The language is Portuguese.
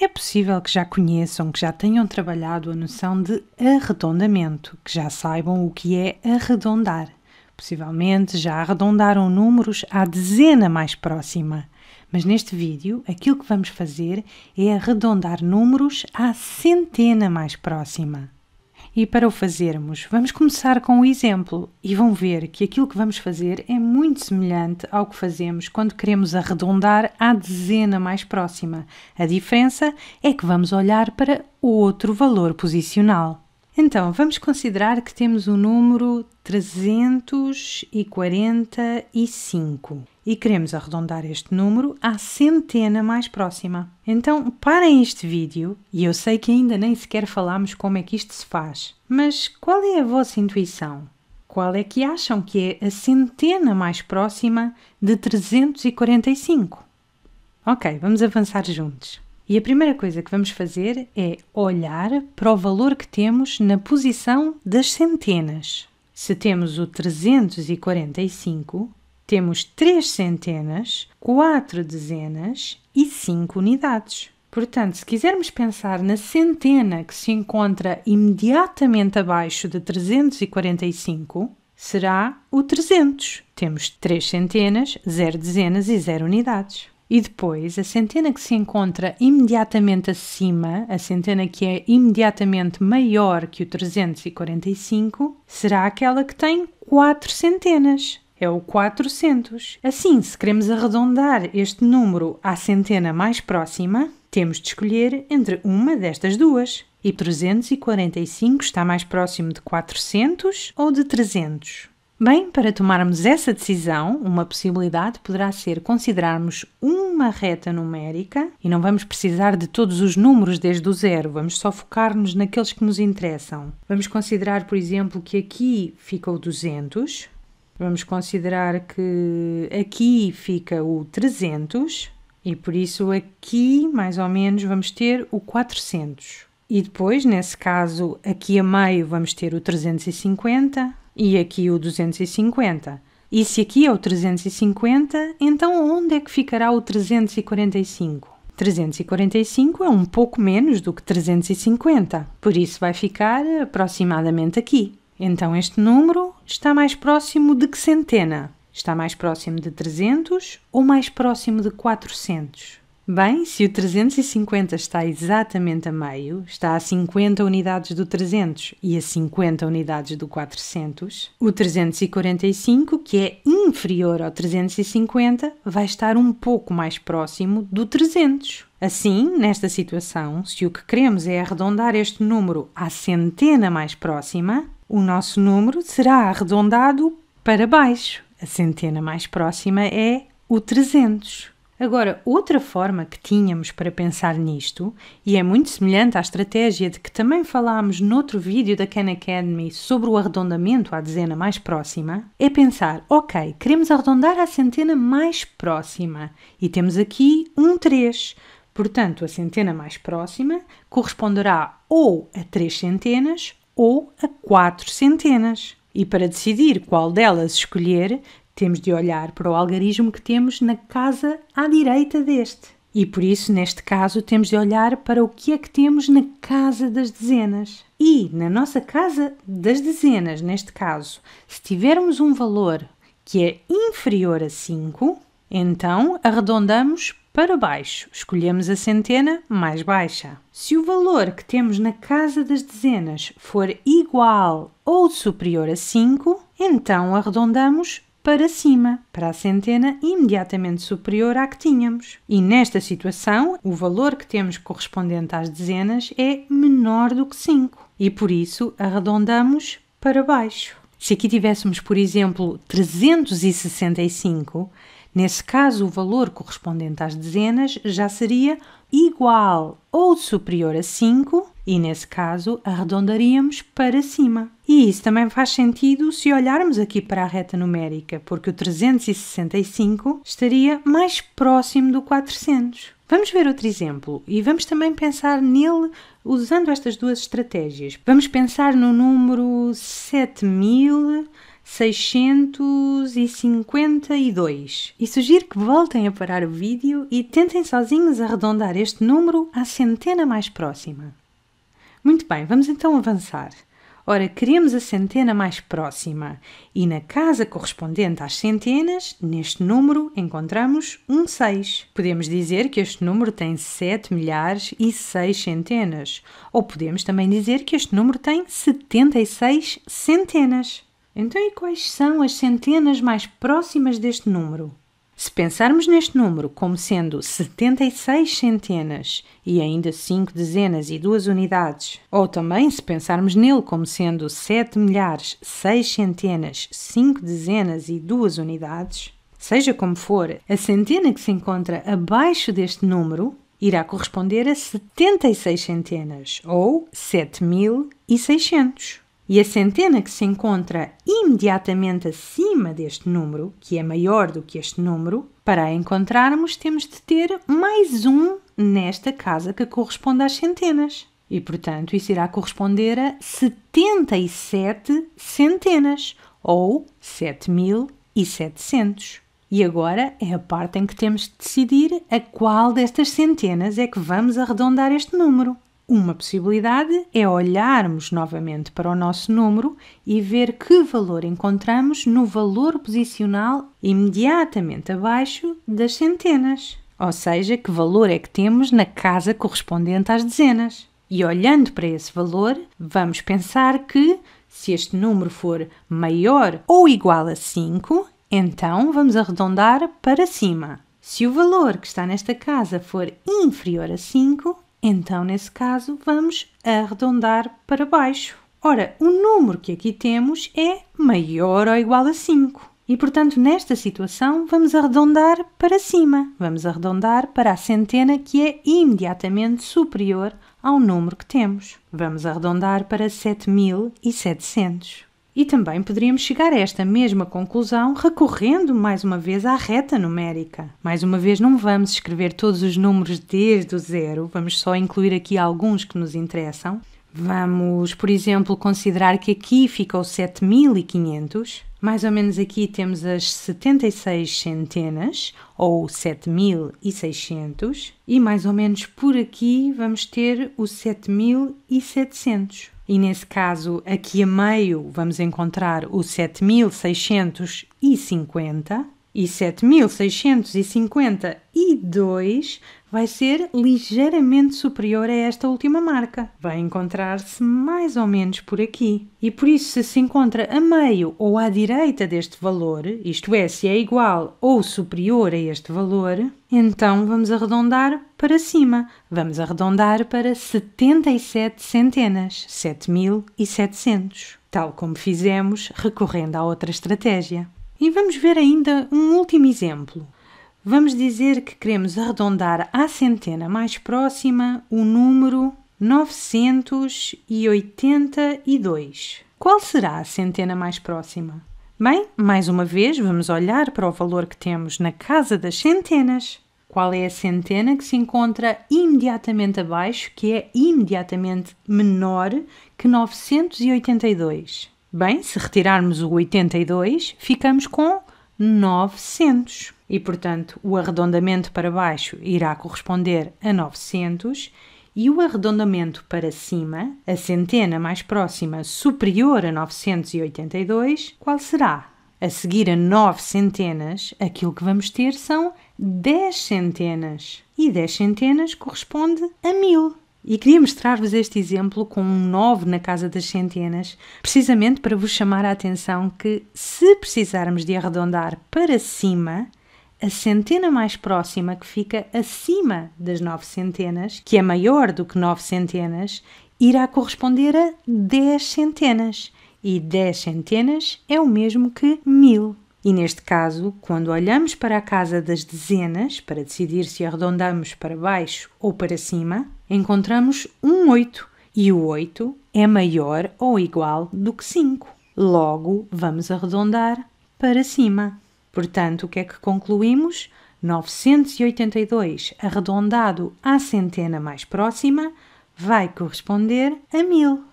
É possível que já conheçam, que já tenham trabalhado a noção de arredondamento, que já saibam o que é arredondar. Possivelmente já arredondaram números à dezena mais próxima. Mas neste vídeo, aquilo que vamos fazer é arredondar números à centena mais próxima. E para o fazermos, vamos começar com o um exemplo e vão ver que aquilo que vamos fazer é muito semelhante ao que fazemos quando queremos arredondar à dezena mais próxima. A diferença é que vamos olhar para outro valor posicional. Então, vamos considerar que temos o número 345 e queremos arredondar este número à centena mais próxima. Então parem este vídeo e eu sei que ainda nem sequer falámos como é que isto se faz, mas qual é a vossa intuição? Qual é que acham que é a centena mais próxima de 345? Ok, vamos avançar juntos. E a primeira coisa que vamos fazer é olhar para o valor que temos na posição das centenas. Se temos o 345, temos três centenas, quatro dezenas e cinco unidades. Portanto, se quisermos pensar na centena que se encontra imediatamente abaixo de 345, será o 300. Temos três centenas, zero dezenas e zero unidades. E depois, a centena que se encontra imediatamente acima, a centena que é imediatamente maior que o 345, será aquela que tem quatro centenas, é o 400. Assim, se queremos arredondar este número à centena mais próxima, temos de escolher entre uma destas duas. E 345 está mais próximo de 400 ou de 300? Bem, para tomarmos essa decisão, uma possibilidade poderá ser considerarmos uma reta numérica e não vamos precisar de todos os números desde o zero, vamos só focar-nos naqueles que nos interessam. Vamos considerar, por exemplo, que aqui fica o 200, Vamos considerar que aqui fica o 300 e por isso aqui mais ou menos vamos ter o 400. E depois, nesse caso, aqui a meio vamos ter o 350 e aqui o 250. E se aqui é o 350, então onde é que ficará o 345? 345 é um pouco menos do que 350, por isso vai ficar aproximadamente aqui. Então este número está mais próximo de que centena? Está mais próximo de 300 ou mais próximo de 400? Bem, se o 350 está exatamente a meio, está a 50 unidades do 300 e a 50 unidades do 400, o 345, que é inferior ao 350, vai estar um pouco mais próximo do 300. Assim, nesta situação, se o que queremos é arredondar este número à centena mais próxima, o nosso número será arredondado para baixo. A centena mais próxima é o 300. Agora, outra forma que tínhamos para pensar nisto, e é muito semelhante à estratégia de que também falámos noutro vídeo da Khan Academy sobre o arredondamento à dezena mais próxima, é pensar: ok, queremos arredondar à centena mais próxima e temos aqui um 3. Portanto, a centena mais próxima corresponderá ou a 3 centenas ou a quatro centenas. E para decidir qual delas escolher, temos de olhar para o algarismo que temos na casa à direita deste. E por isso, neste caso, temos de olhar para o que é que temos na casa das dezenas. E na nossa casa das dezenas, neste caso, se tivermos um valor que é inferior a 5, então arredondamos para baixo, escolhemos a centena mais baixa. Se o valor que temos na casa das dezenas for igual ou superior a 5, então arredondamos para cima, para a centena imediatamente superior à que tínhamos. E nesta situação, o valor que temos correspondente às dezenas é menor do que 5 e por isso arredondamos para baixo. Se aqui tivéssemos, por exemplo, 365, Nesse caso, o valor correspondente às dezenas já seria igual ou superior a 5, e nesse caso arredondaríamos para cima. E isso também faz sentido se olharmos aqui para a reta numérica, porque o 365 estaria mais próximo do 400. Vamos ver outro exemplo e vamos também pensar nele usando estas duas estratégias. Vamos pensar no número 7000. 652. E sugiro que voltem a parar o vídeo e tentem sozinhos arredondar este número à centena mais próxima. Muito bem, vamos então avançar. Ora, queremos a centena mais próxima e na casa correspondente às centenas, neste número, encontramos um 6. Podemos dizer que este número tem 7 milhares e 6 centenas, ou podemos também dizer que este número tem 76 centenas. Então, e quais são as centenas mais próximas deste número? Se pensarmos neste número como sendo 76 centenas e ainda 5 dezenas e 2 unidades, ou também se pensarmos nele como sendo 7 milhares, 6 centenas, 5 dezenas e 2 unidades, seja como for, a centena que se encontra abaixo deste número irá corresponder a 76 centenas, ou 7600 e a centena que se encontra imediatamente acima deste número, que é maior do que este número, para a encontrarmos temos de ter mais um nesta casa que corresponde às centenas. E, portanto, isso irá corresponder a 77 centenas, ou 7.700. E agora é a parte em que temos de decidir a qual destas centenas é que vamos arredondar este número. Uma possibilidade é olharmos novamente para o nosso número e ver que valor encontramos no valor posicional imediatamente abaixo das centenas, ou seja, que valor é que temos na casa correspondente às dezenas. E olhando para esse valor, vamos pensar que se este número for maior ou igual a 5, então vamos arredondar para cima. Se o valor que está nesta casa for inferior a 5, então, nesse caso, vamos arredondar para baixo. Ora, o número que aqui temos é maior ou igual a 5. E, portanto, nesta situação, vamos arredondar para cima. Vamos arredondar para a centena que é imediatamente superior ao número que temos. Vamos arredondar para 7700. E também poderíamos chegar a esta mesma conclusão recorrendo mais uma vez à reta numérica. Mais uma vez, não vamos escrever todos os números desde o zero, vamos só incluir aqui alguns que nos interessam. Vamos, por exemplo, considerar que aqui fica o 7500. Mais ou menos aqui temos as 76 centenas, ou 7600, e mais ou menos por aqui vamos ter o 7700 e nesse caso aqui a meio vamos encontrar o 7650 e 7.652 vai ser ligeiramente superior a esta última marca. Vai encontrar-se mais ou menos por aqui. E por isso, se se encontra a meio ou à direita deste valor, isto é, se é igual ou superior a este valor, então vamos arredondar para cima. Vamos arredondar para 77 centenas, 7.700, tal como fizemos recorrendo à outra estratégia. E vamos ver ainda um último exemplo. Vamos dizer que queremos arredondar à centena mais próxima o número 982. Qual será a centena mais próxima? Bem, mais uma vez vamos olhar para o valor que temos na casa das centenas. Qual é a centena que se encontra imediatamente abaixo, que é imediatamente menor que 982? Bem, se retirarmos o 82, ficamos com 900. E, portanto, o arredondamento para baixo irá corresponder a 900 e o arredondamento para cima, a centena mais próxima superior a 982, qual será? A seguir a 9 centenas, aquilo que vamos ter são 10 centenas. E 10 centenas corresponde a 1000. E queria mostrar-vos este exemplo com um 9 na casa das centenas, precisamente para vos chamar a atenção que, se precisarmos de arredondar para cima, a centena mais próxima, que fica acima das 9 centenas, que é maior do que 9 centenas, irá corresponder a 10 centenas. E 10 centenas é o mesmo que mil. E neste caso, quando olhamos para a casa das dezenas para decidir se arredondamos para baixo ou para cima, encontramos um 8 e o 8 é maior ou igual do que 5. Logo, vamos arredondar para cima. Portanto, o que é que concluímos? 982 arredondado à centena mais próxima vai corresponder a 1000.